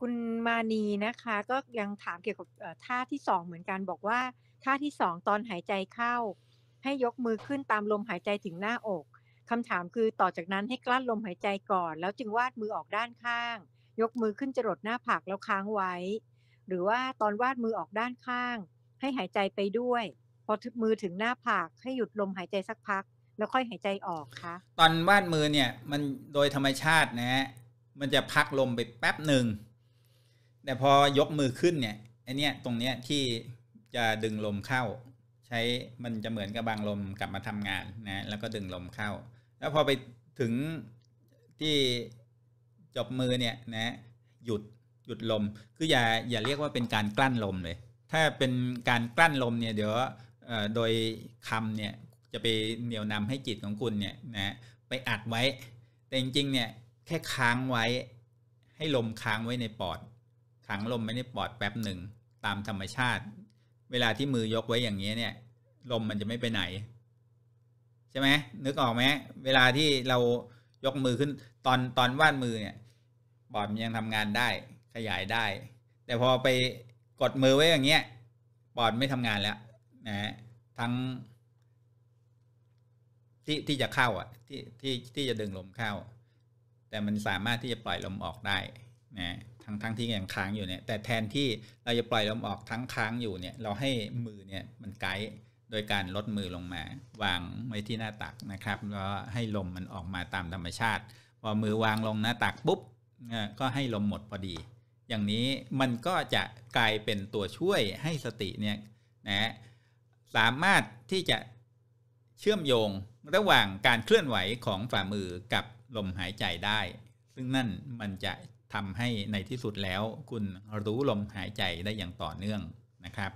คุณมานีนะคะก็ยังถามเกี่ยวกับท่าที่สอง เหมือนกันบอกว่าท่าที่สอง ตอนหายใจเข้า ให้ยกมือขึ้นตามลม หายใจถึงหน้าอกคำถามคือต่อจากนั้นให้กลั้นลมหายใจก่อน แล้วจึงวาดมือออกด้านข้าง ยกมือขึ้นจรดหน้าผากแล้วค้างไว้ หรือว่าตอนวาดมือออกด้านข้าง ให้หายใจไปด้วย พอมือถึงหน้าผากให้หยุดลมหายใจสักพัก แล้วค่อยหายใจออกคะตอนวาดมือเนี่ยมันโดยธรรมชาตินะมันจะพักลมไปแป๊บหนึ่งแต่พอยกมือขึ้นเนี่ยไอเนี้ยตรงเนี้ยที่จะดึงลมเข้า ใช้มันจะเหมือนกับบางลมกลับมาทำงานนะแล้วก็ดึงลมเข้า แล้วพอไปถึงที่จบมือเนี่ยนะหยุดหยุดลมคืออย่าอย่าเรียกว่าเป็นการกลั้นลมเลยถ้าเป็นการกลั้นลมเนี่ยเดี๋ยวโดยคำเนี่ยจะไปเหนี่ยวนำให้จิตของคุณเนี่ยนะไปอัดไว้แต่จริงๆเนี่ยแค่ค้างไว้ ให้ลมค้างไว้ในปอดขังลมไว้ในปอดแป๊บหนึ่งตามธรรมชาติ เวลาที่มือยกไว้อย่างนี้เนี่ย ลมมันจะไม่ไปไหน ใช่ไหมนึกออกไหมเวลาที่เรายกมือขึ้น ตอนตอนวาดมือเนี่ยปอดมันยังทำงานได้ขยายได้ แต่พอไปกดมือไว้อย่างเงี้ยปอดไม่ทำงานแล้วนะ ทั้ง ที่ที่จะเข้าอ่ะ ที่ที่ที่จะดึงลมเข้า แต่มันสามารถที่จะปล่อยลมออกได้ นะทั้งทั้งที่ยังค้างอยู่เนี่ย แต่แทนที่เราจะปล่อยลมออกทั้งค้างอยู่เนี่ย เราให้มือเนี่ยมันไกด์โดยการลดมือลงมา วางไว้ที่หน้าตักนะครับ แล้วให้ลมมันออกมาตามธรรมชาติ พอมือวางลงหน้าตักปุ๊บก็ให้ลมหมดพอดี อย่างนี้มันก็จะกลายเป็นตัวช่วยให้สติเนี่ยนะสามารถที่จะเชื่อมโยงระหว่างการเคลื่อนไหวของฝ่ามือกับลมหายใจได้ ซึ่งนั่นมันจะทำให้ในที่สุดแล้วคุณรู้ลมหายใจได้อย่างต่อเนื่องนะครับ